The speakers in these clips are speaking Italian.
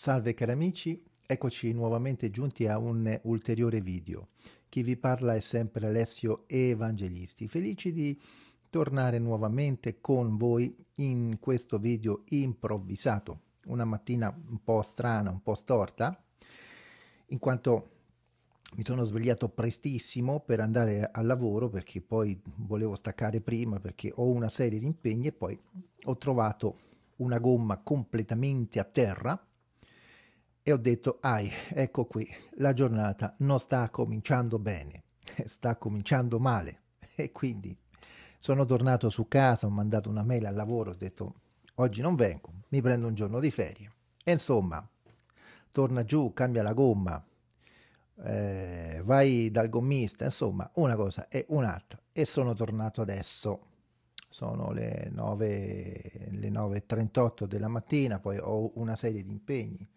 Salve cari amici, eccoci nuovamente giunti a un ulteriore video. Chi vi parla è sempre Alessio Evangelisti, felici di tornare nuovamente con voi in questo video improvvisato, una mattina un po' strana, un po' storta, in quanto mi sono svegliato prestissimo per andare al lavoro perché poi volevo staccare prima perché ho una serie di impegni e poi ho trovato una gomma completamente a terra e ho detto, ai, ecco qui, la giornata non sta cominciando bene, sta cominciando male. E quindi sono tornato su casa, ho mandato una mail al lavoro, ho detto, oggi non vengo, mi prendo un giorno di ferie. E insomma, torna giù, cambia la gomma, eh, vai dal gommista, insomma, una cosa e un'altra. E sono tornato adesso. Sono le 9.38 della mattina, poi ho una serie di impegni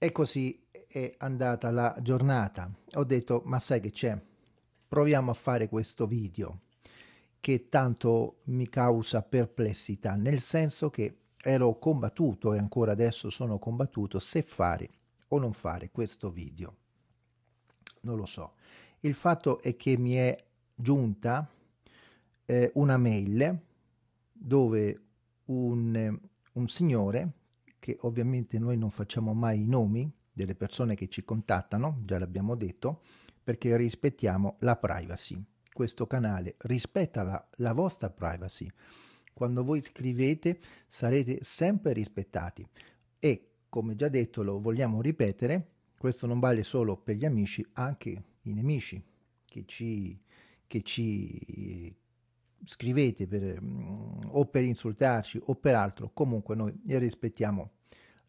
e così è andata la giornata. Ho detto, ma sai che c'è? Proviamo a fare questo video che tanto mi causa perplessità, nel senso che ero combattuto e ancora adesso sono combattuto se fare o non fare questo video. Non lo so. Il fatto è che mi è giunta eh, una mail dove un, un signore che ovviamente noi non facciamo mai i nomi delle persone che ci contattano, già l'abbiamo detto, perché rispettiamo la privacy. Questo canale rispetta la, la vostra privacy. Quando voi scrivete sarete sempre rispettati e come già detto lo vogliamo ripetere, questo non vale solo per gli amici, anche i nemici che ci, che ci, scrivete per, mm, o per insultarci o per altro, comunque noi rispettiamo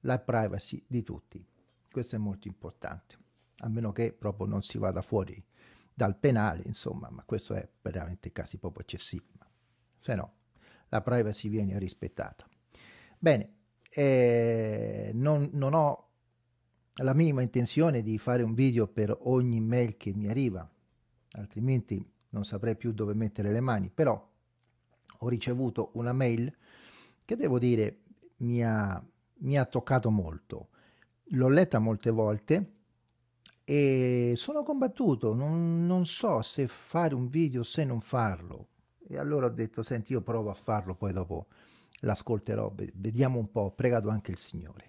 la privacy di tutti. Questo è molto importante, a meno che proprio non si vada fuori dal penale, insomma, ma questo è veramente casi proprio eccessivi, se no la privacy viene rispettata. Bene, eh, non, non ho la minima intenzione di fare un video per ogni mail che mi arriva, altrimenti non saprei più dove mettere le mani, però ho ricevuto una mail che devo dire mi ha, mi ha toccato molto. L'ho letta molte volte e sono combattuto, non, non so se fare un video o se non farlo. E allora ho detto, senti, io provo a farlo, poi dopo l'ascolterò, vediamo un po', ho pregato anche il Signore.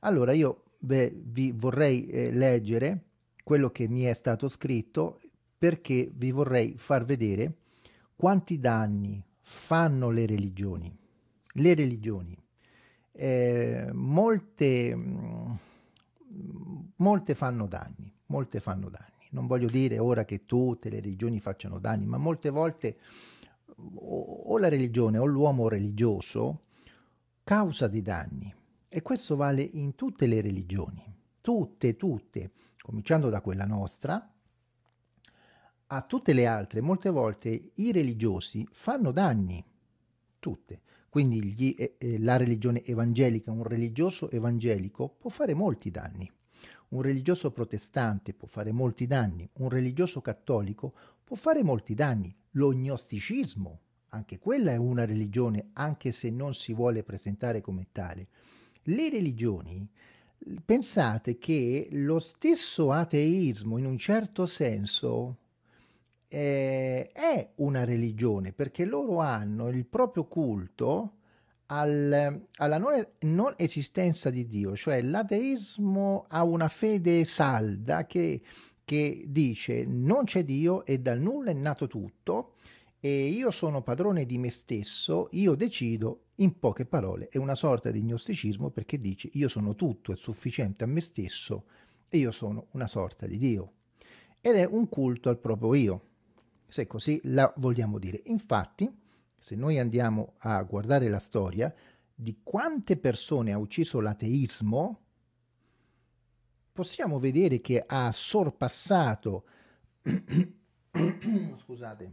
Allora io beh, vi vorrei eh, leggere quello che mi è stato scritto perché vi vorrei far vedere quanti danni fanno le religioni. Le religioni. Eh, molte, mm, molte fanno danni, molte fanno danni. Non voglio dire ora che tutte le religioni facciano danni, ma molte volte o, o la religione o l'uomo religioso causa dei danni. E questo vale in tutte le religioni, tutte, tutte, cominciando da quella nostra, a tutte le altre molte volte i religiosi fanno danni, tutte. Quindi gli, eh, eh, la religione evangelica, un religioso evangelico può fare molti danni, un religioso protestante può fare molti danni, un religioso cattolico può fare molti danni, lo gnosticismo, anche quella è una religione, anche se non si vuole presentare come tale. Le religioni, pensate che lo stesso ateismo in un certo senso eh, è una religione perché loro hanno il proprio culto al, alla non, non, esistenza di Dio, cioè l'ateismo ha una fede salda che, che dice non c'è Dio e dal nulla è nato tutto e io sono padrone di me stesso, io decido, in poche parole, è una sorta di gnosticismo perché dice io sono tutto, è sufficiente a me stesso e io sono una sorta di Dio. Ed è un culto al proprio io se così la vogliamo dire. Infatti, se noi andiamo a guardare la storia di quante persone ha ucciso l'ateismo, possiamo vedere che ha sorpassato scusate,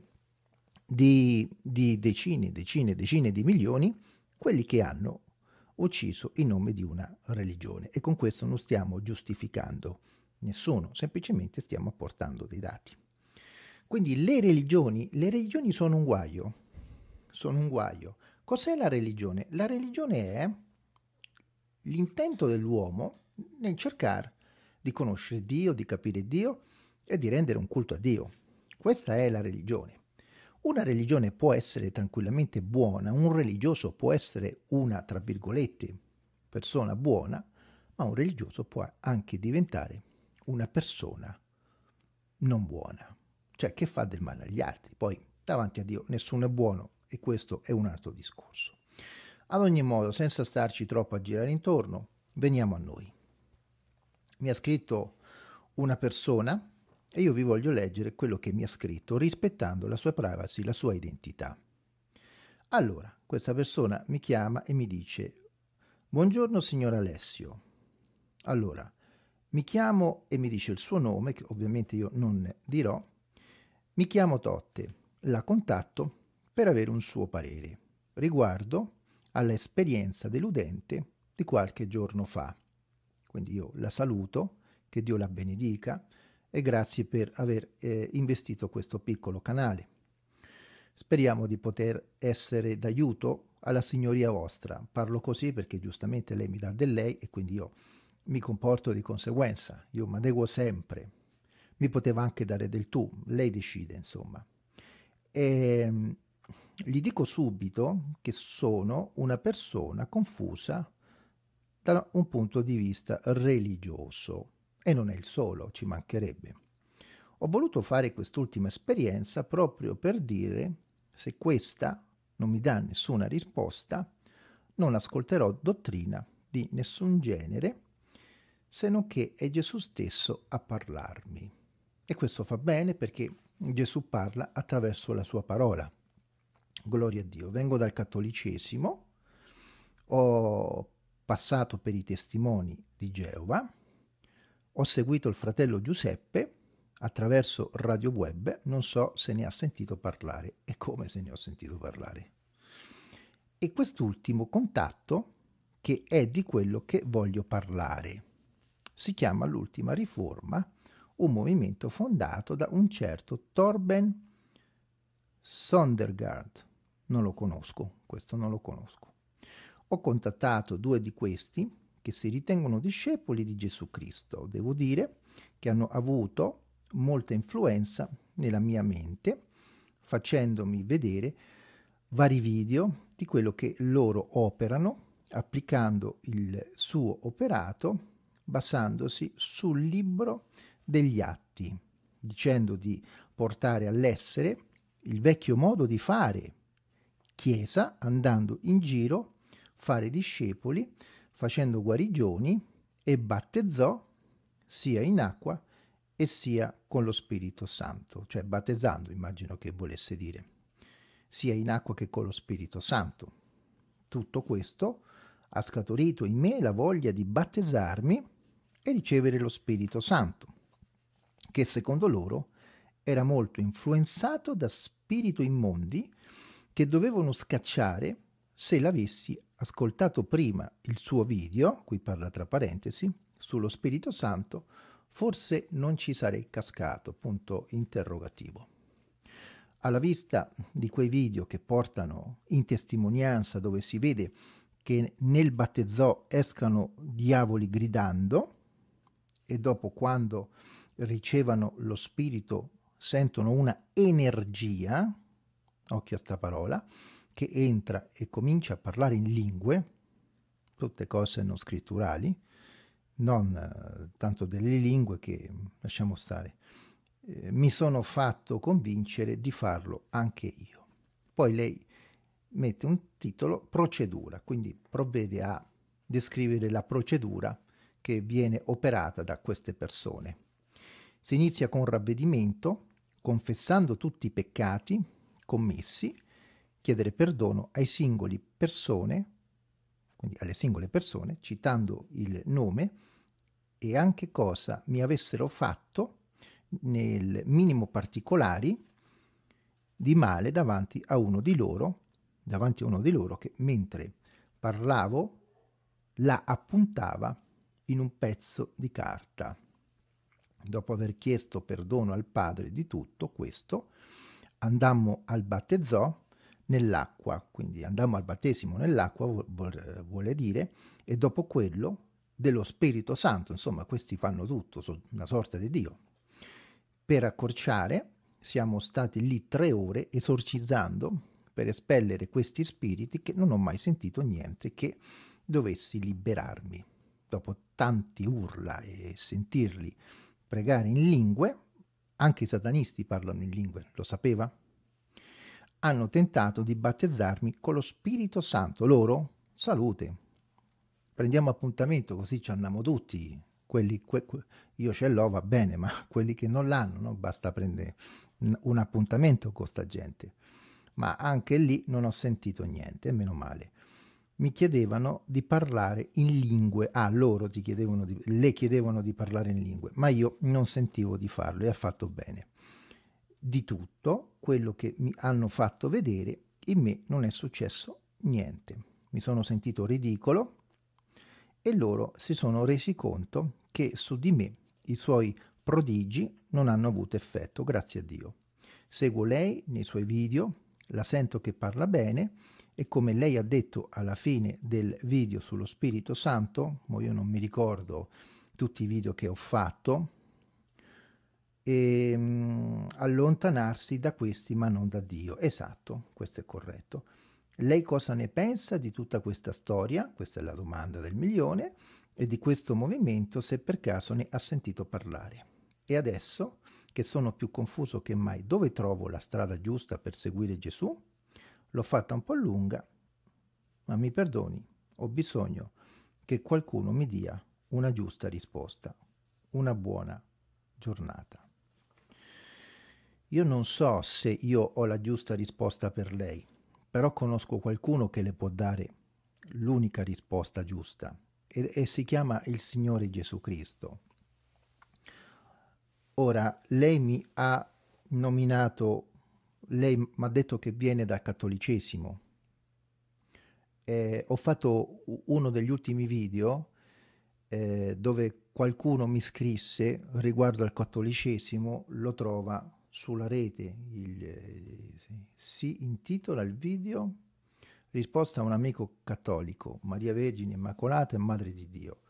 di, di decine, decine, decine di milioni quelli che hanno ucciso in nome di una religione. E con questo non stiamo giustificando nessuno, semplicemente stiamo apportando dei dati. Quindi le religioni, le religioni sono un guaio, sono un guaio. Cos'è la religione? La religione è l'intento dell'uomo nel cercare di conoscere Dio, di capire Dio e di rendere un culto a Dio. Questa è la religione. Una religione può essere tranquillamente buona, un religioso può essere una, tra virgolette, persona buona, ma un religioso può anche diventare una persona non buona cioè che fa del male agli altri. Poi davanti a Dio nessuno è buono e questo è un altro discorso. Ad ogni modo, senza starci troppo a girare intorno, veniamo a noi. Mi ha scritto una persona e io vi voglio leggere quello che mi ha scritto rispettando la sua privacy, la sua identità. Allora, questa persona mi chiama e mi dice Buongiorno signor Alessio. Allora, mi chiamo e mi dice il suo nome, che ovviamente io non dirò, mi chiamo Totte, la contatto per avere un suo parere riguardo all'esperienza deludente di qualche giorno fa. Quindi io la saluto, che Dio la benedica e grazie per aver eh, investito questo piccolo canale. Speriamo di poter essere d'aiuto alla signoria vostra. Parlo così perché giustamente lei mi dà del lei e quindi io mi comporto di conseguenza, io mi adeguo sempre mi poteva anche dare del tu, lei decide insomma. E, ehm, gli dico subito che sono una persona confusa da un punto di vista religioso e non è il solo, ci mancherebbe. Ho voluto fare quest'ultima esperienza proprio per dire se questa non mi dà nessuna risposta, non ascolterò dottrina di nessun genere, se non che è Gesù stesso a parlarmi. E questo fa bene perché Gesù parla attraverso la sua parola. Gloria a Dio. Vengo dal cattolicesimo, ho passato per i testimoni di Geova, ho seguito il fratello Giuseppe attraverso radio web, non so se ne ha sentito parlare e come se ne ho sentito parlare. E quest'ultimo contatto che è di quello che voglio parlare. Si chiama l'ultima riforma un movimento fondato da un certo Torben Sondergaard. Non lo conosco, questo non lo conosco. Ho contattato due di questi che si ritengono discepoli di Gesù Cristo. Devo dire che hanno avuto molta influenza nella mia mente facendomi vedere vari video di quello che loro operano applicando il suo operato basandosi sul libro degli atti, dicendo di portare all'essere il vecchio modo di fare Chiesa, andando in giro, fare discepoli, facendo guarigioni e battezzò sia in acqua e sia con lo Spirito Santo, cioè battezzando immagino che volesse dire, sia in acqua che con lo Spirito Santo. Tutto questo ha scaturito in me la voglia di battezzarmi e ricevere lo Spirito Santo che secondo loro era molto influenzato da spirito immondi che dovevano scacciare se l'avessi ascoltato prima il suo video, qui parla tra parentesi, sullo Spirito Santo, forse non ci sarei cascato, punto interrogativo. Alla vista di quei video che portano in testimonianza dove si vede che nel battezzò escano diavoli gridando e dopo quando ricevano lo spirito, sentono una energia, occhio a sta parola, che entra e comincia a parlare in lingue, tutte cose non scritturali, non eh, tanto delle lingue che lasciamo stare. Eh, mi sono fatto convincere di farlo anche io. Poi lei mette un titolo procedura, quindi provvede a descrivere la procedura che viene operata da queste persone. Si inizia con ravvedimento, confessando tutti i peccati commessi, chiedere perdono ai singoli persone, quindi alle singole persone, citando il nome e anche cosa mi avessero fatto nel minimo particolari di male davanti a uno di loro, davanti a uno di loro che mentre parlavo la appuntava in un pezzo di carta. Dopo aver chiesto perdono al padre di tutto questo, andammo al battezzò nell'acqua, quindi andammo al battesimo nell'acqua vuole dire, e dopo quello dello Spirito Santo, insomma questi fanno tutto, una sorta di Dio. Per accorciare siamo stati lì tre ore esorcizzando per espellere questi spiriti che non ho mai sentito niente che dovessi liberarmi. Dopo tanti urla e sentirli pregare in lingue, anche i satanisti parlano in lingue, lo sapeva? Hanno tentato di battezzarmi con lo Spirito Santo, loro? Salute. Prendiamo appuntamento così ci andiamo tutti. Quelli, que, que, io ce l'ho, va bene, ma quelli che non l'hanno, no? basta prendere un appuntamento con sta gente. Ma anche lì non ho sentito niente, e meno male mi chiedevano di parlare in lingue, ah loro ti chiedevano di, le chiedevano di parlare in lingue, ma io non sentivo di farlo e ha fatto bene. Di tutto quello che mi hanno fatto vedere, in me non è successo niente. Mi sono sentito ridicolo e loro si sono resi conto che su di me i suoi prodigi non hanno avuto effetto, grazie a Dio. Seguo lei nei suoi video, la sento che parla bene e come lei ha detto alla fine del video sullo Spirito Santo, io non mi ricordo tutti i video che ho fatto, e, ehm, mh, allontanarsi da questi ma non da Dio. Esatto, questo è corretto. Lei cosa ne pensa di tutta questa storia? Questa è la domanda del milione e di questo movimento se per caso ne ha sentito parlare. E adesso, che sono più confuso che mai, dove trovo la strada giusta per seguire Gesù? L'ho fatta un po' lunga, ma mi perdoni, ho bisogno che qualcuno mi dia una giusta risposta. Una buona giornata. Io non so se io ho la giusta risposta per lei, però conosco qualcuno che le può dare l'unica risposta giusta e, e, si chiama il Signore Gesù Cristo. Ora, lei mi ha nominato lei mi ha detto che viene dal cattolicesimo. Eh, ho fatto uno degli ultimi video eh, dove qualcuno mi scrisse riguardo al cattolicesimo, lo trova sulla rete. Il, eh, si intitola il video Risposta a un amico cattolico, Maria Vergine Immacolata e Madre di Dio.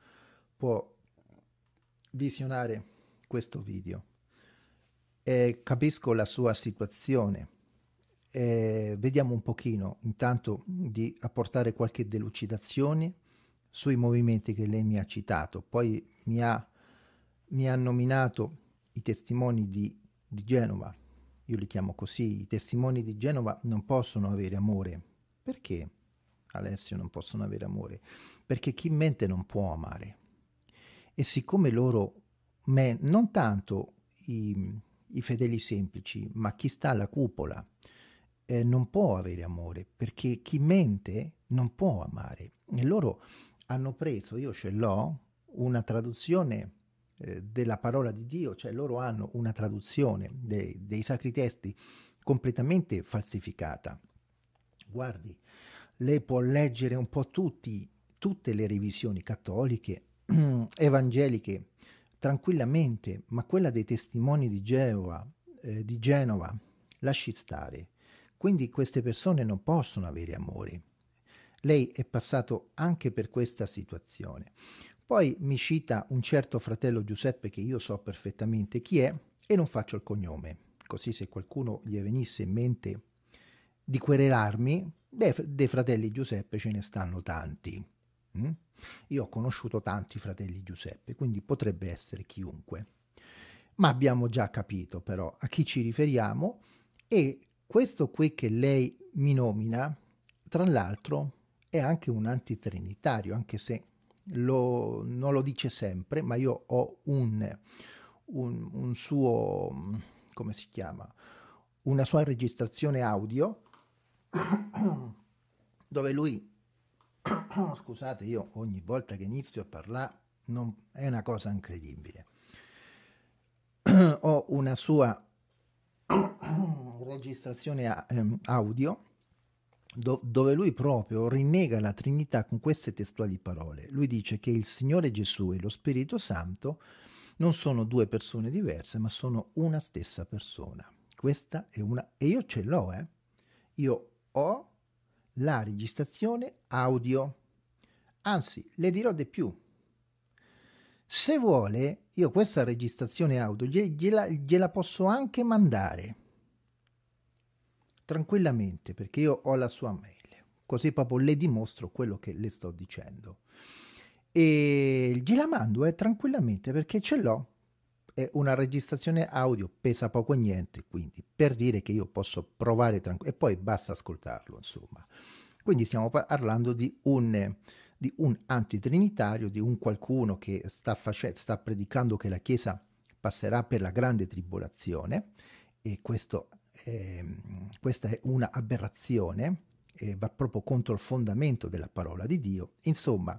Può visionare questo video eh, capisco la sua situazione. Eh, vediamo un pochino intanto di apportare qualche delucidazione sui movimenti che lei mi ha citato. Poi mi ha, mi ha nominato i testimoni di, di Genova. Io li chiamo così. I testimoni di Genova non possono avere amore. Perché, Alessio, non possono avere amore? Perché chi mente non può amare. E siccome loro, me, non tanto i, i fedeli semplici, ma chi sta alla cupola eh, non può avere amore, perché chi mente non può amare. E loro hanno preso, io ce l'ho, una traduzione eh, della parola di Dio, cioè loro hanno una traduzione de dei sacri testi completamente falsificata. Guardi, lei può leggere un po' tutti, tutte le revisioni cattoliche, evangeliche, tranquillamente, ma quella dei testimoni di Genova, eh, di Genova lasci stare. Quindi queste persone non possono avere amore. Lei è passato anche per questa situazione. Poi mi cita un certo fratello Giuseppe che io so perfettamente chi è e non faccio il cognome, così se qualcuno gli venisse in mente di querelarmi, beh, dei fratelli Giuseppe ce ne stanno tanti. Mm? Io ho conosciuto tanti fratelli Giuseppe, quindi potrebbe essere chiunque. Ma abbiamo già capito però a chi ci riferiamo e questo qui che lei mi nomina, tra l'altro, è anche un antitrinitario, anche se lo, non lo dice sempre, ma io ho un, un, un suo, come si chiama, una sua registrazione audio dove lui scusate, io ogni volta che inizio a parlare non, è una cosa incredibile. Ho una sua registrazione a, ehm, audio do, dove lui proprio rinnega la Trinità con queste testuali parole. Lui dice che il Signore Gesù e lo Spirito Santo non sono due persone diverse, ma sono una stessa persona. Questa è una... e io ce l'ho, eh. Io ho la registrazione audio. Anzi, le dirò di più. Se vuole, io questa registrazione audio gliela, gliela posso anche mandare tranquillamente perché io ho la sua mail, così proprio le dimostro quello che le sto dicendo. E gliela mando eh, tranquillamente perché ce l'ho è una registrazione audio, pesa poco e niente, quindi per dire che io posso provare tranquillo e poi basta ascoltarlo, insomma. Quindi stiamo parlando di un, di un antitrinitario, di un qualcuno che sta, facendo, sta predicando che la Chiesa passerà per la grande tribolazione e questo, eh, questa è una aberrazione, va proprio contro il fondamento della parola di Dio. Insomma,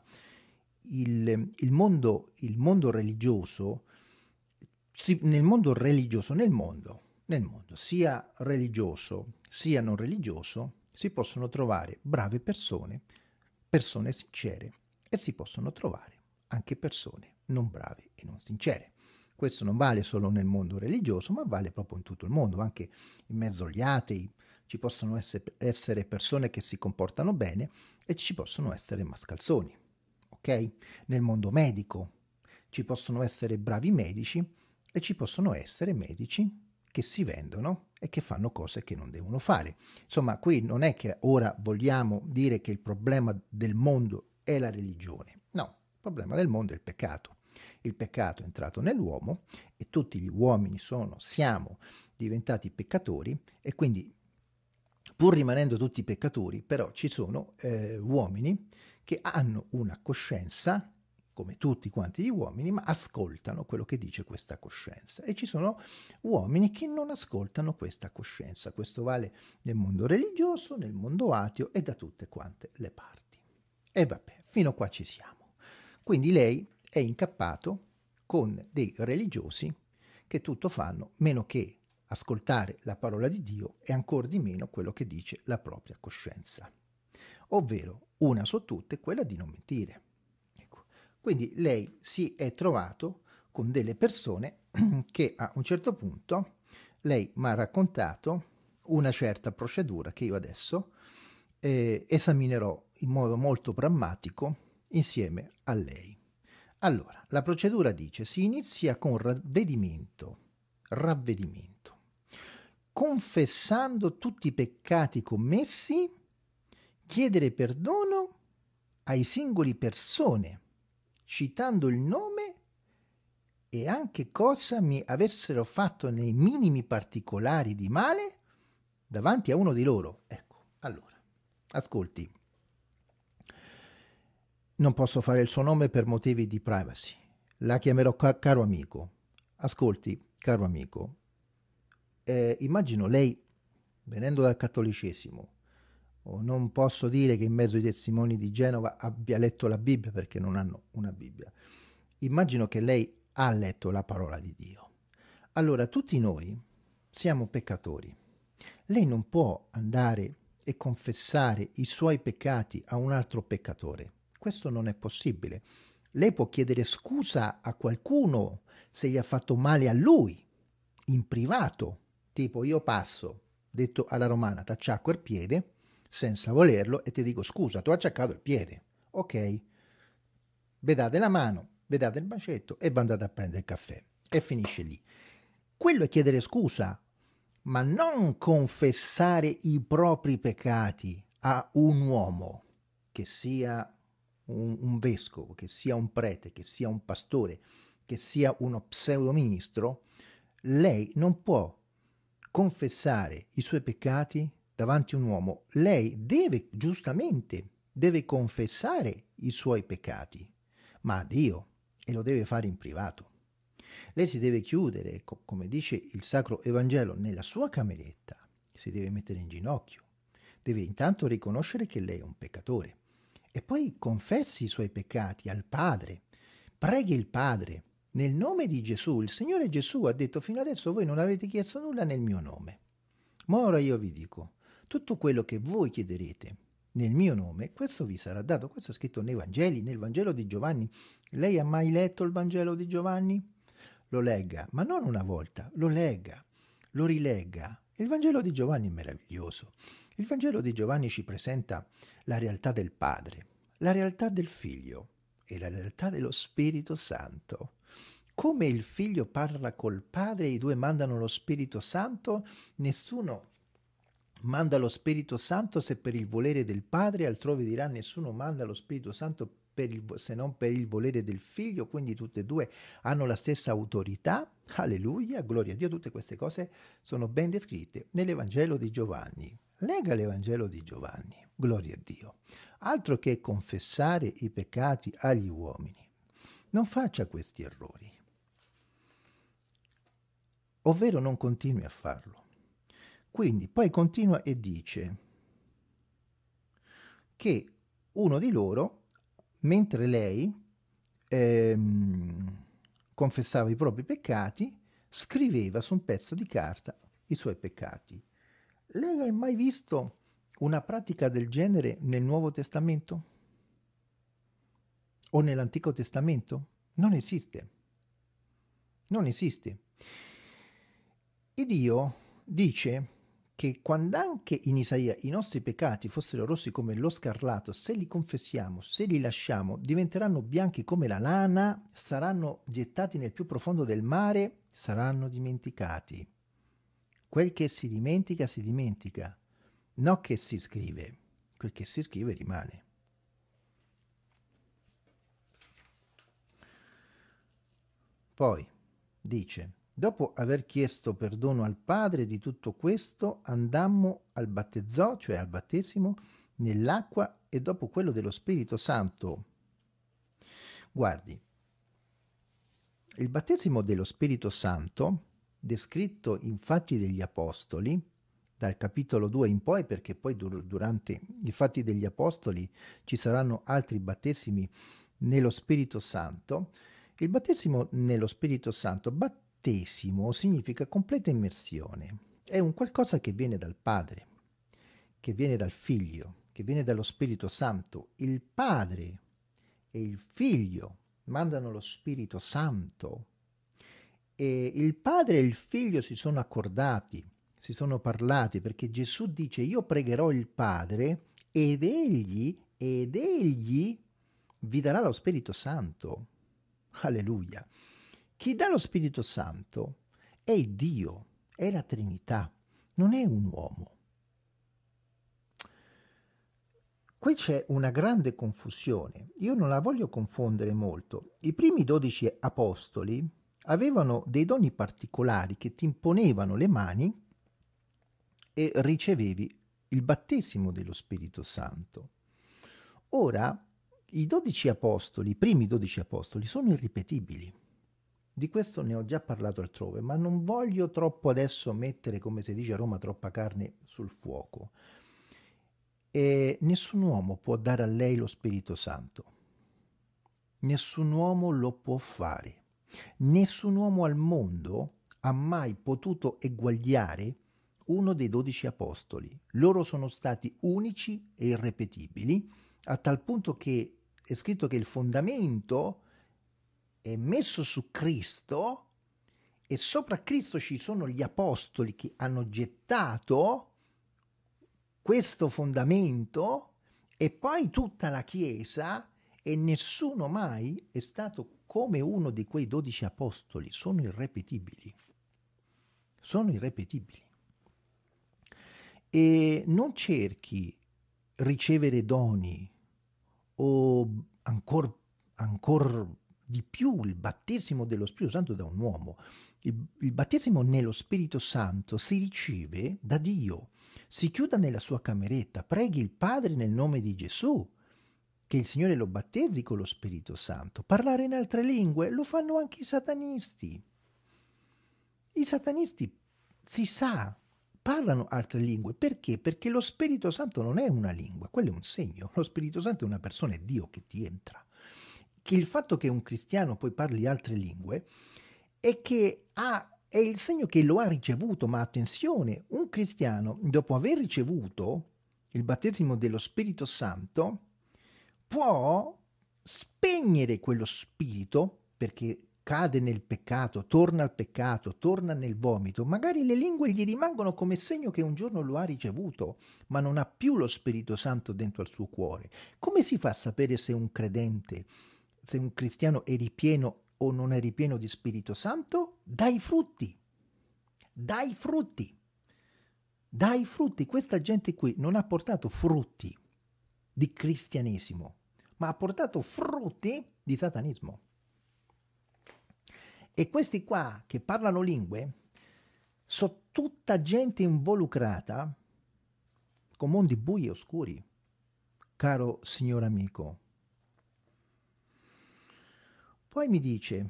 il, il, mondo, il mondo religioso nel mondo religioso, nel mondo, nel mondo, sia religioso sia non religioso, si possono trovare brave persone, persone sincere e si possono trovare anche persone non brave e non sincere. Questo non vale solo nel mondo religioso, ma vale proprio in tutto il mondo, anche in mezzo agli atei. Ci possono essere, persone che si comportano bene e ci possono essere mascalzoni. Ok? Nel mondo medico ci possono essere bravi medici e ci possono essere medici che si vendono e che fanno cose che non devono fare. Insomma, qui non è che ora vogliamo dire che il problema del mondo è la religione. No, il problema del mondo è il peccato. Il peccato è entrato nell'uomo e tutti gli uomini sono, siamo diventati peccatori e quindi pur rimanendo tutti peccatori, però ci sono eh, uomini che hanno una coscienza come tutti quanti gli uomini, ma ascoltano quello che dice questa coscienza. E ci sono uomini che non ascoltano questa coscienza. Questo vale nel mondo religioso, nel mondo ateo e da tutte quante le parti. E vabbè, fino a qua ci siamo. Quindi lei è incappato con dei religiosi che tutto fanno meno che ascoltare la parola di Dio e ancor di meno quello che dice la propria coscienza. Ovvero, una su tutte, quella di non mentire quindi lei si è trovato con delle persone che a un certo punto lei mi ha raccontato una certa procedura che io adesso eh, esaminerò in modo molto pragmatico insieme a lei. Allora, la procedura dice si inizia con ravvedimento, ravvedimento, confessando tutti i peccati commessi, chiedere perdono ai singoli persone citando il nome e anche cosa mi avessero fatto nei minimi particolari di male davanti a uno di loro. Ecco, allora, ascolti. Non posso fare il suo nome per motivi di privacy. La chiamerò ca caro amico. Ascolti, caro amico. Eh, immagino lei, venendo dal cattolicesimo, non posso dire che in mezzo ai testimoni di Genova abbia letto la Bibbia perché non hanno una Bibbia. Immagino che lei ha letto la parola di Dio. Allora tutti noi siamo peccatori. Lei non può andare e confessare i suoi peccati a un altro peccatore. Questo non è possibile. Lei può chiedere scusa a qualcuno se gli ha fatto male a lui, in privato, tipo io passo, detto alla romana, tacciacco il piede, senza volerlo e ti dico scusa, ti ho acciaccato il piede, ok? Vedate la mano, vedate il bacetto e andate a prendere il caffè e finisce lì. Quello è chiedere scusa, ma non confessare i propri peccati a un uomo, che sia un, un vescovo, che sia un prete, che sia un pastore, che sia uno pseudoministro, lei non può confessare i suoi peccati davanti a un uomo, lei deve giustamente, deve confessare i suoi peccati, ma a Dio, e lo deve fare in privato. Lei si deve chiudere, co come dice il Sacro Evangelo, nella sua cameretta, si deve mettere in ginocchio, deve intanto riconoscere che lei è un peccatore e poi confessi i suoi peccati al Padre, preghi il Padre. Nel nome di Gesù, il Signore Gesù ha detto fino adesso voi non avete chiesto nulla nel mio nome. Ma ora io vi dico, tutto quello che voi chiederete nel mio nome, questo vi sarà dato. Questo è scritto nei Vangeli, nel Vangelo di Giovanni. Lei ha mai letto il Vangelo di Giovanni? Lo legga, ma non una volta, lo legga, lo rilegga. Il Vangelo di Giovanni è meraviglioso. Il Vangelo di Giovanni ci presenta la realtà del Padre, la realtà del Figlio e la realtà dello Spirito Santo. Come il Figlio parla col Padre e i due mandano lo Spirito Santo, nessuno manda lo Spirito Santo se per il volere del Padre, altrove dirà nessuno manda lo Spirito Santo il, se non per il volere del figlio, quindi tutte e due hanno la stessa autorità. Alleluia, gloria a Dio, tutte queste cose sono ben descritte nell'Evangelo di Giovanni. Lega l'Evangelo di Giovanni, gloria a Dio. Altro che confessare i peccati agli uomini. Non faccia questi errori, ovvero non continui a farlo. Quindi poi continua e dice che uno di loro, mentre lei ehm, confessava i propri peccati, scriveva su un pezzo di carta i suoi peccati. Lei ha mai visto una pratica del genere nel Nuovo Testamento? O nell'Antico Testamento? Non esiste. Non esiste. E Dio dice che quando anche in Isaia i nostri peccati fossero rossi come lo scarlato, se li confessiamo, se li lasciamo, diventeranno bianchi come la lana, saranno gettati nel più profondo del mare, saranno dimenticati. Quel che si dimentica si dimentica, non che si scrive, quel che si scrive rimane. Poi dice Dopo aver chiesto perdono al Padre di tutto questo, andammo al battezzò, cioè al battesimo, nell'acqua e dopo quello dello Spirito Santo. Guardi, il battesimo dello Spirito Santo, descritto infatti degli Apostoli, dal capitolo 2 in poi, perché poi dur- durante i fatti degli Apostoli ci saranno altri battesimi nello Spirito Santo, il battesimo nello Spirito Santo bat- battesimo significa completa immersione, è un qualcosa che viene dal Padre, che viene dal Figlio, che viene dallo Spirito Santo. Il Padre e il Figlio mandano lo Spirito Santo e il padre e il figlio si sono accordati, si sono parlati, perché Gesù dice io pregherò il padre ed egli, ed egli vi darà lo Spirito Santo. Alleluia. Chi dà lo Spirito Santo è Dio, è la Trinità, non è un uomo. Qui c'è una grande confusione, io non la voglio confondere molto. I primi dodici apostoli avevano dei doni particolari che ti imponevano le mani e ricevevi il battesimo dello Spirito Santo. Ora, i dodici apostoli, i primi dodici apostoli, sono irripetibili. Di questo ne ho già parlato altrove, ma non voglio troppo adesso mettere, come si dice a Roma, troppa carne sul fuoco. E nessun uomo può dare a lei lo Spirito Santo. Nessun uomo lo può fare. Nessun uomo al mondo ha mai potuto eguagliare uno dei dodici apostoli. Loro sono stati unici e irrepetibili, a tal punto che è scritto che il fondamento è messo su Cristo e sopra Cristo ci sono gli apostoli che hanno gettato questo fondamento e poi tutta la Chiesa e nessuno mai è stato come uno di quei dodici apostoli, sono irrepetibili, sono irrepetibili. E non cerchi ricevere doni o ancora ancor di più il battesimo dello Spirito Santo da un uomo. Il, il, battesimo nello Spirito Santo si riceve da Dio. Si chiuda nella sua cameretta, preghi il Padre nel nome di Gesù, che il Signore lo battezzi con lo Spirito Santo. Parlare in altre lingue lo fanno anche i satanisti. I satanisti si sa parlano altre lingue. Perché? Perché lo Spirito Santo non è una lingua, quello è un segno. Lo Spirito Santo è una persona, è Dio che ti entra che il fatto che un cristiano poi parli altre lingue è che ha è il segno che lo ha ricevuto, ma attenzione, un cristiano dopo aver ricevuto il battesimo dello Spirito Santo può spegnere quello spirito perché cade nel peccato, torna al peccato, torna nel vomito, magari le lingue gli rimangono come segno che un giorno lo ha ricevuto, ma non ha più lo Spirito Santo dentro al suo cuore. Come si fa a sapere se un credente se un cristiano è ripieno o non è ripieno di Spirito Santo? Dai frutti, dai frutti, dai frutti. Questa gente qui non ha portato frutti di cristianesimo, ma ha portato frutti di satanismo. E questi qua che parlano lingue sono tutta gente involucrata con mondi bui e oscuri, caro signor amico poi mi dice,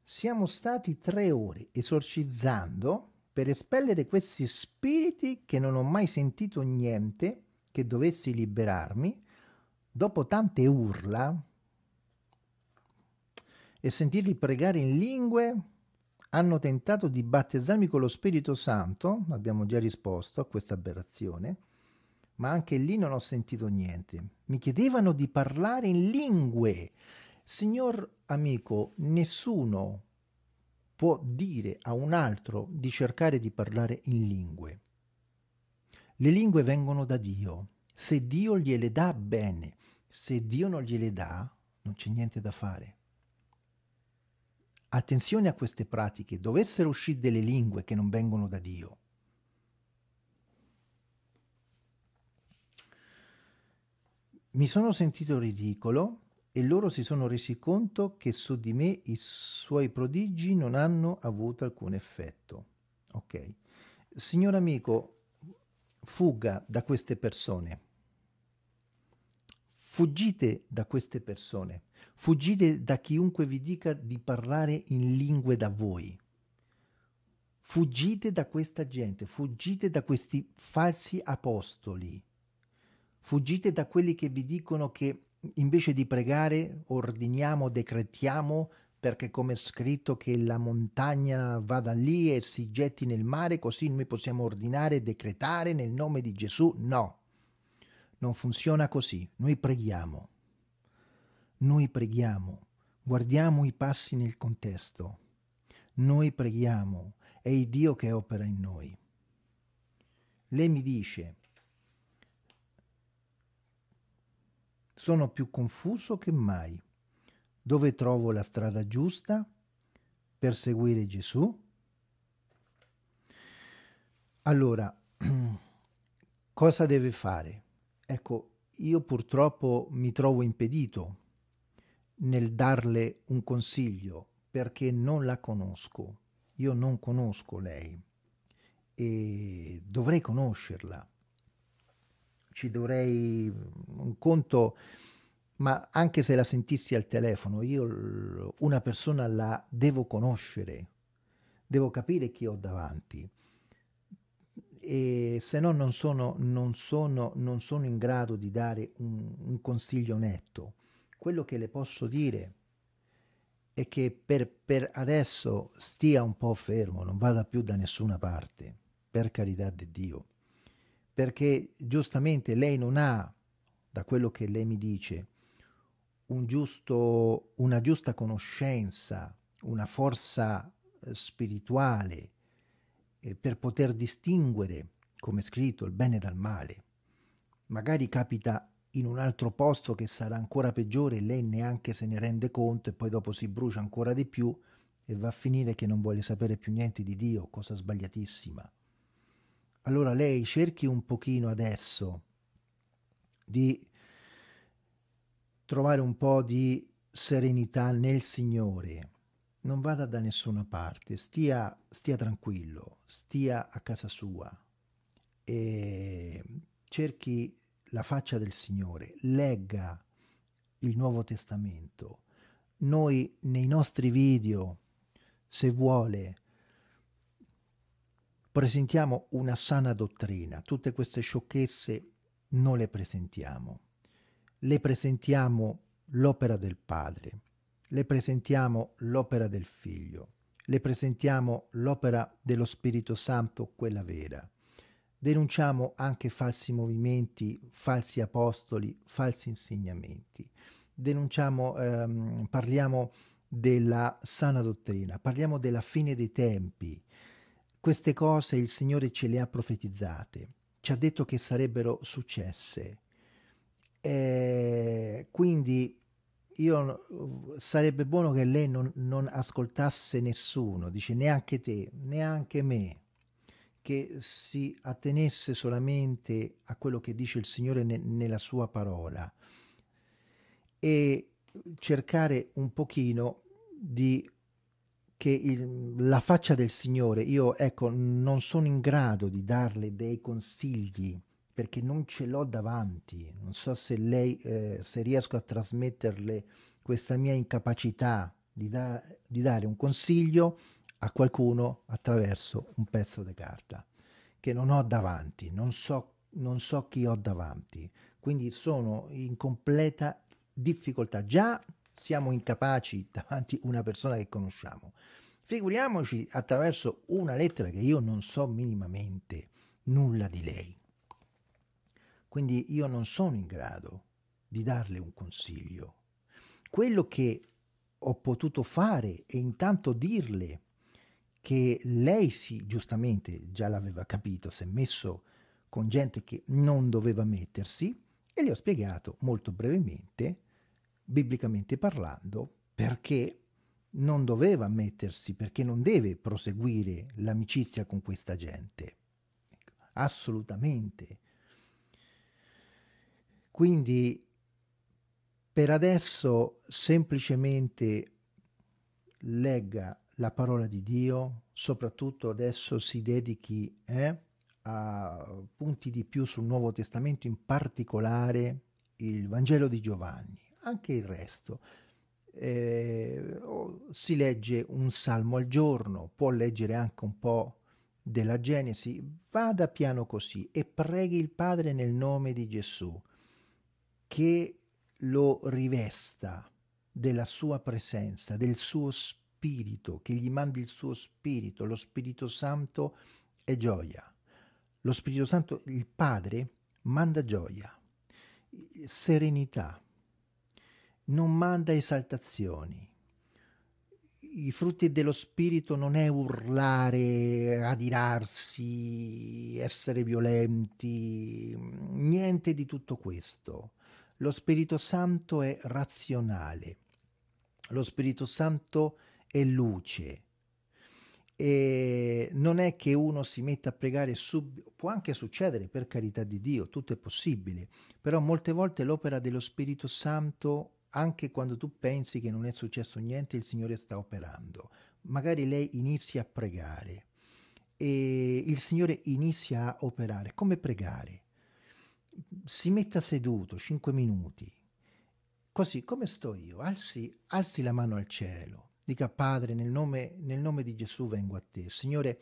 siamo stati tre ore esorcizzando per espellere questi spiriti che non ho mai sentito niente, che dovessi liberarmi, dopo tante urla e sentirli pregare in lingue, hanno tentato di battezzarmi con lo Spirito Santo, abbiamo già risposto a questa aberrazione, ma anche lì non ho sentito niente. Mi chiedevano di parlare in lingue Signor amico, nessuno può dire a un altro di cercare di parlare in lingue. Le lingue vengono da Dio. Se Dio gliele dà, bene. Se Dio non gliele dà, non c'è niente da fare. Attenzione a queste pratiche. Dovessero uscire delle lingue che non vengono da Dio. Mi sono sentito ridicolo e loro si sono resi conto che su di me i suoi prodigi non hanno avuto alcun effetto. Ok? Signor amico, fuga da queste persone. Fuggite da queste persone. Fuggite da chiunque vi dica di parlare in lingue da voi. Fuggite da questa gente, fuggite da questi falsi apostoli. Fuggite da quelli che vi dicono che invece di pregare, ordiniamo, decretiamo, perché come è scritto che la montagna vada lì e si getti nel mare, così noi possiamo ordinare e decretare nel nome di Gesù? No, non funziona così. Noi preghiamo, noi preghiamo, guardiamo i passi nel contesto, noi preghiamo, è il Dio che opera in noi. Lei mi dice, Sono più confuso che mai. Dove trovo la strada giusta per seguire Gesù? Allora, cosa deve fare? Ecco, io purtroppo mi trovo impedito nel darle un consiglio perché non la conosco. Io non conosco lei e dovrei conoscerla ci dovrei mm, un conto, ma anche se la sentissi al telefono, io una persona la devo conoscere, devo capire chi ho davanti. E se no non sono, non sono, non sono in grado di dare un, un consiglio netto. Quello che le posso dire è che per, per adesso stia un po' fermo, non vada più da nessuna parte, per carità di Dio perché giustamente lei non ha, da quello che lei mi dice, un giusto, una giusta conoscenza, una forza eh, spirituale eh, per poter distinguere, come scritto, il bene dal male. Magari capita in un altro posto che sarà ancora peggiore, e lei neanche se ne rende conto e poi dopo si brucia ancora di più e va a finire che non vuole sapere più niente di Dio, cosa sbagliatissima. Allora lei cerchi un pochino adesso di trovare un po' di serenità nel Signore. Non vada da nessuna parte, stia, stia tranquillo, stia a casa sua e cerchi la faccia del Signore, legga il Nuovo Testamento. Noi nei nostri video, se vuole, presentiamo una sana dottrina, tutte queste sciocchezze non le presentiamo. Le presentiamo l'opera del Padre, le presentiamo l'opera del Figlio, le presentiamo l'opera dello Spirito Santo, quella vera. Denunciamo anche falsi movimenti, falsi apostoli, falsi insegnamenti. Denunciamo, ehm, parliamo della sana dottrina, parliamo della fine dei tempi, queste cose il Signore ce le ha profetizzate, ci ha detto che sarebbero successe. E eh, quindi io, sarebbe buono che lei non, non, ascoltasse nessuno, dice neanche te, neanche me, che si attenesse solamente a quello che dice il Signore ne, nella sua parola e cercare un pochino di che il, la faccia del Signore, io ecco, non sono in grado di darle dei consigli perché non ce l'ho davanti, non so se lei, eh, se riesco a trasmetterle questa mia incapacità di, da, di dare un consiglio a qualcuno attraverso un pezzo di carta che non ho davanti, non so, non so chi ho davanti, quindi sono in completa difficoltà. Già siamo incapaci davanti a una persona che conosciamo. Figuriamoci attraverso una lettera che io non so minimamente nulla di lei. Quindi io non sono in grado di darle un consiglio. Quello che ho potuto fare è intanto dirle che lei sì, giustamente già l'aveva capito, si è messo con gente che non doveva mettersi e le ho spiegato molto brevemente biblicamente parlando, perché non doveva mettersi, perché non deve proseguire l'amicizia con questa gente. Ecco, assolutamente. Quindi per adesso semplicemente legga la parola di Dio, soprattutto adesso si dedichi eh, a punti di più sul Nuovo Testamento, in particolare il Vangelo di Giovanni anche il resto. Eh, si legge un salmo al giorno, può leggere anche un po' della Genesi, vada piano così e preghi il Padre nel nome di Gesù, che lo rivesta della sua presenza, del suo spirito, che gli mandi il suo spirito, lo Spirito Santo e gioia. Lo Spirito Santo, il Padre, manda gioia, serenità, non manda esaltazioni. I frutti dello spirito non è urlare, adirarsi, essere violenti, niente di tutto questo. Lo Spirito Santo è razionale, lo Spirito Santo è luce. E non è che uno si metta a pregare subito, può anche succedere per carità di Dio, tutto è possibile, però molte volte l'opera dello Spirito Santo anche quando tu pensi che non è successo niente, il Signore sta operando. Magari lei inizia a pregare e il Signore inizia a operare. Come pregare? Si metta seduto 5 minuti. Così come sto io, alzi, alzi la mano al cielo, dica Padre, nel nome, nel nome di Gesù vengo a te. Signore,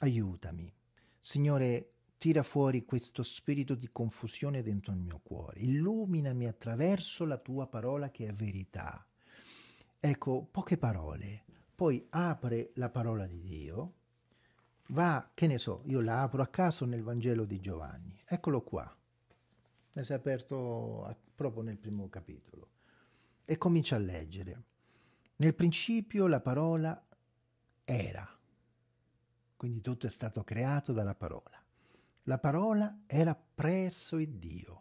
aiutami. Signore, tira fuori questo spirito di confusione dentro il mio cuore, illuminami attraverso la tua parola che è verità. Ecco, poche parole, poi apre la parola di Dio, va, che ne so, io la apro a caso nel Vangelo di Giovanni, eccolo qua, ne si è aperto a, proprio nel primo capitolo, e comincia a leggere. Nel principio la parola era, quindi tutto è stato creato dalla parola. La parola era presso il Dio.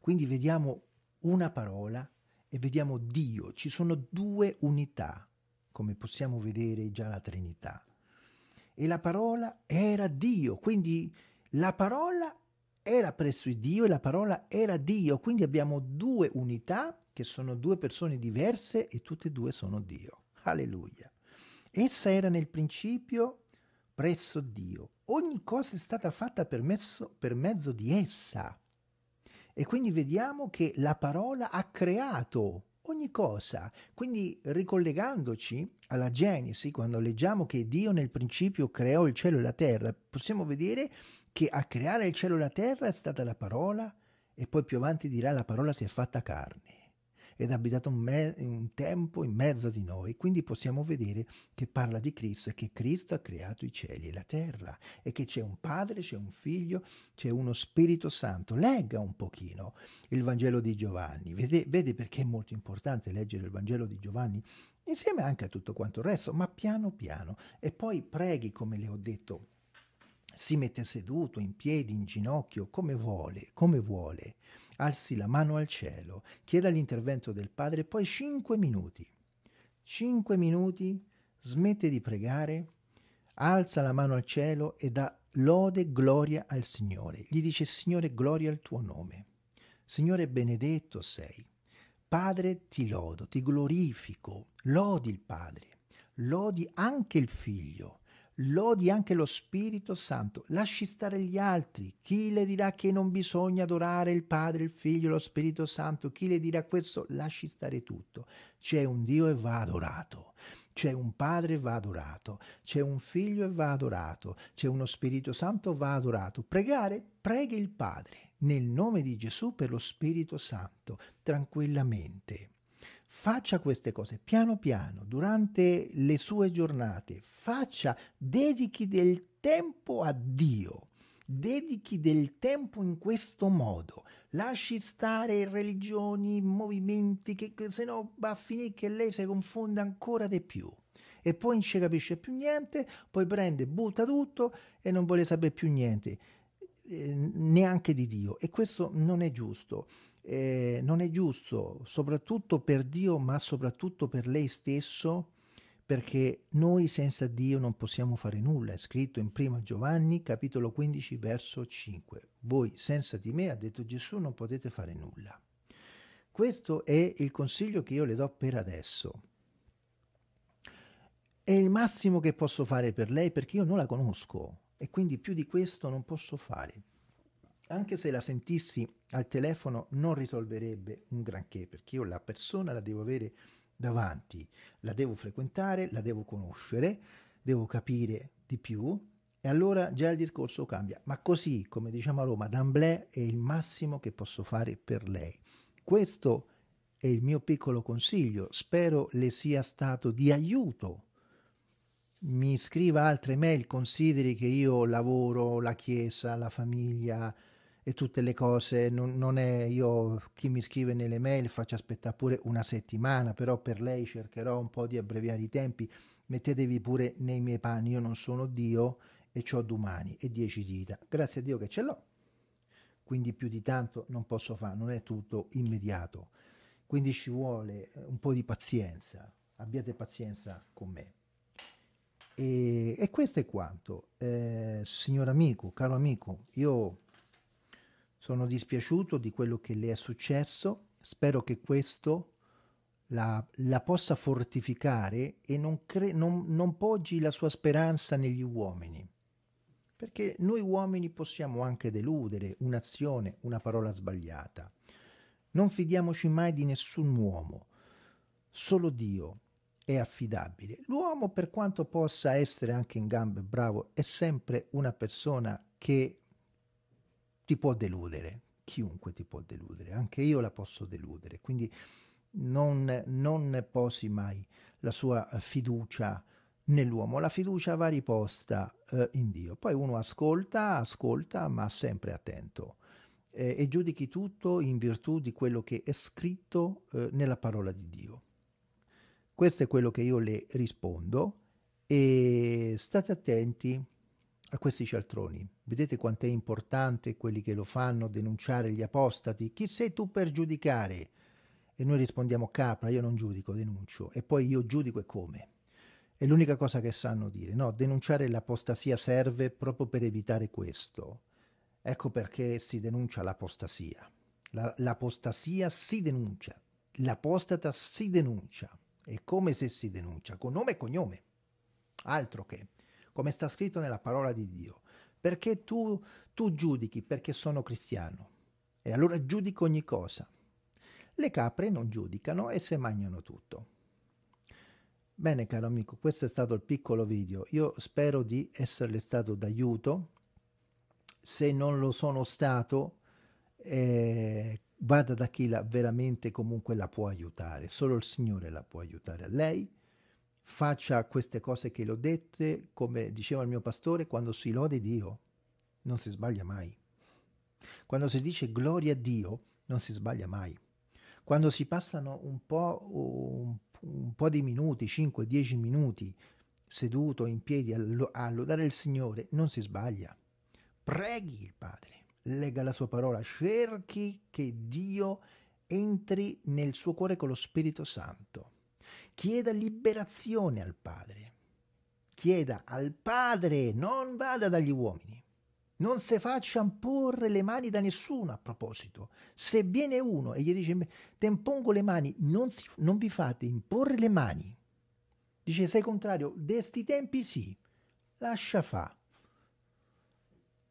Quindi vediamo una parola e vediamo Dio. Ci sono due unità, come possiamo vedere già la Trinità. E la parola era Dio, quindi la parola era presso il Dio e la parola era Dio, quindi abbiamo due unità che sono due persone diverse e tutte e due sono Dio. Alleluia. Essa era nel principio presso Dio. Ogni cosa è stata fatta per, mezzo, per mezzo di essa. E quindi vediamo che la parola ha creato ogni cosa. Quindi ricollegandoci alla Genesi, quando leggiamo che Dio nel principio creò il cielo e la terra, possiamo vedere che a creare il cielo e la terra è stata la parola e poi più avanti dirà la parola si è fatta carne ed abitato un, me- un tempo in mezzo di noi. Quindi possiamo vedere che parla di Cristo e che Cristo ha creato i cieli e la terra e che c'è un padre, c'è un figlio, c'è uno Spirito Santo. Legga un pochino il Vangelo di Giovanni, vede, vede perché è molto importante leggere il Vangelo di Giovanni insieme anche a tutto quanto il resto, ma piano piano. E poi preghi, come le ho detto si mette seduto, in piedi, in ginocchio, come vuole, come vuole, alzi la mano al cielo, chieda l'intervento del Padre poi cinque minuti, cinque minuti, smette di pregare, alza la mano al cielo e dà lode, gloria al Signore. Gli dice, Signore, gloria al tuo nome. Signore, benedetto sei. Padre, ti lodo, ti glorifico. Lodi il Padre, lodi anche il Figlio lodi anche lo Spirito Santo, lasci stare gli altri. Chi le dirà che non bisogna adorare il Padre, il Figlio, lo Spirito Santo? Chi le dirà questo? Lasci stare tutto. C'è un Dio e va adorato. C'è un padre e va adorato, c'è un figlio e va adorato, c'è uno Spirito Santo e va adorato. Pregare? Preghi il Padre, nel nome di Gesù per lo Spirito Santo, tranquillamente faccia queste cose piano piano durante le sue giornate, faccia, dedichi del tempo a Dio. Dedichi del tempo in questo modo, lasci stare religioni, movimenti, che, se no va a finire che lei si confonde ancora di più e poi non ci capisce più niente, poi prende, butta tutto e non vuole sapere più niente. Ehm, neanche di Dio e questo non è giusto. Eh, non è giusto soprattutto per Dio ma soprattutto per lei stesso perché noi senza Dio non possiamo fare nulla, è scritto in 1 Giovanni capitolo 15 verso 5. Voi senza di me, ha detto Gesù, non potete fare nulla. Questo è il consiglio che io le do per adesso. È il massimo che posso fare per lei perché io non la conosco e quindi più di questo non posso fare. Anche se la sentissi al telefono non risolverebbe un granché, perché io la persona la devo avere davanti, la devo frequentare, la devo conoscere, devo capire di più e allora già il discorso cambia. Ma così, come diciamo a Roma, d'amblè è il massimo che posso fare per lei. Questo è il mio piccolo consiglio, spero le sia stato di aiuto mi scriva altre mail, consideri che io lavoro, la chiesa, la famiglia e tutte le cose, non, non è io chi mi scrive nelle mail faccio aspettare pure una settimana, però per lei cercherò un po' di abbreviare i tempi, mettetevi pure nei miei panni, io non sono Dio e ho domani e dieci dita, grazie a Dio che ce l'ho, quindi più di tanto non posso fare, non è tutto immediato, quindi ci vuole un po' di pazienza, abbiate pazienza con me. E, e questo è quanto. Eh, signor amico, caro amico, io sono dispiaciuto di quello che le è successo, spero che questo la, la possa fortificare e non, non, non poggi la sua speranza negli uomini. Perché noi uomini possiamo anche deludere un'azione, una parola sbagliata. Non fidiamoci mai di nessun uomo, solo Dio e affidabile. L'uomo, per quanto possa essere anche in gambe bravo, è sempre una persona che ti può deludere, chiunque ti può deludere, anche io la posso deludere, quindi non, non posi mai la sua eh, fiducia nell'uomo, la fiducia va riposta eh, in Dio. Poi uno ascolta, ascolta, ma sempre attento eh, e giudichi tutto in virtù di quello che è scritto eh, nella parola di Dio. Questo è quello che io le rispondo e state attenti a questi cialtroni. Vedete quanto è importante quelli che lo fanno denunciare gli apostati. Chi sei tu per giudicare? E noi rispondiamo capra, io non giudico, denuncio. E poi io giudico e come? È l'unica cosa che sanno dire. No, denunciare l'apostasia serve proprio per evitare questo. Ecco perché si denuncia l'apostasia. l'apostasia si denuncia. L'apostata si denuncia. È come se si denuncia, con nome e cognome. Altro che, come sta scritto nella parola di Dio. Perché tu, tu giudichi perché sono cristiano. E allora giudico ogni cosa. Le capre non giudicano e se mangiano tutto. Bene caro amico, questo è stato il piccolo video. Io spero di esserle stato d'aiuto. Se non lo sono stato, eh, vada da chi la, veramente comunque la può aiutare, solo il Signore la può aiutare. a Lei faccia queste cose che le ho dette, come diceva il mio pastore, quando si lode Dio non si sbaglia mai. Quando si dice gloria a Dio non si sbaglia mai. Quando si passano un po', un, un po di minuti, 5-10 minuti, seduto in piedi a, a lodare il Signore, non si sbaglia. Preghi il Padre legga la sua parola, cerchi che Dio entri nel suo cuore con lo Spirito Santo, chieda liberazione al Padre, chieda al Padre, non vada dagli uomini. Non si faccia porre le mani da nessuno a proposito. Se viene uno e gli dice, te impongo le mani, non, si, non vi fate imporre le mani. Dice, sei contrario, desti tempi sì, lascia fa.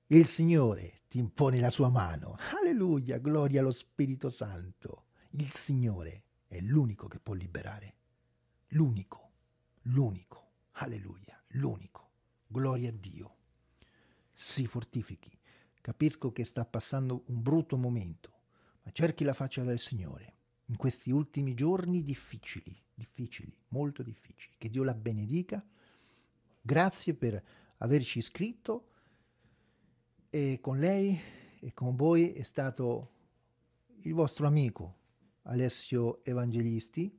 Il Signore ti impone la sua mano. Alleluia, gloria allo Spirito Santo. Il Signore è l'unico che può liberare. L'unico, l'unico, alleluia, l'unico. Gloria a Dio. Si fortifichi. Capisco che sta passando un brutto momento, ma cerchi la faccia del Signore in questi ultimi giorni difficili, difficili, molto difficili. Che Dio la benedica. Grazie per averci iscritto e con lei e con voi è stato il vostro amico Alessio Evangelisti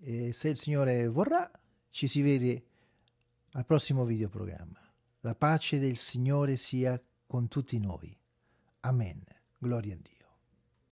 e se il Signore vorrà ci si vede al prossimo videoprogramma. La pace del Signore sia con tutti noi. Amen. Gloria a Dio.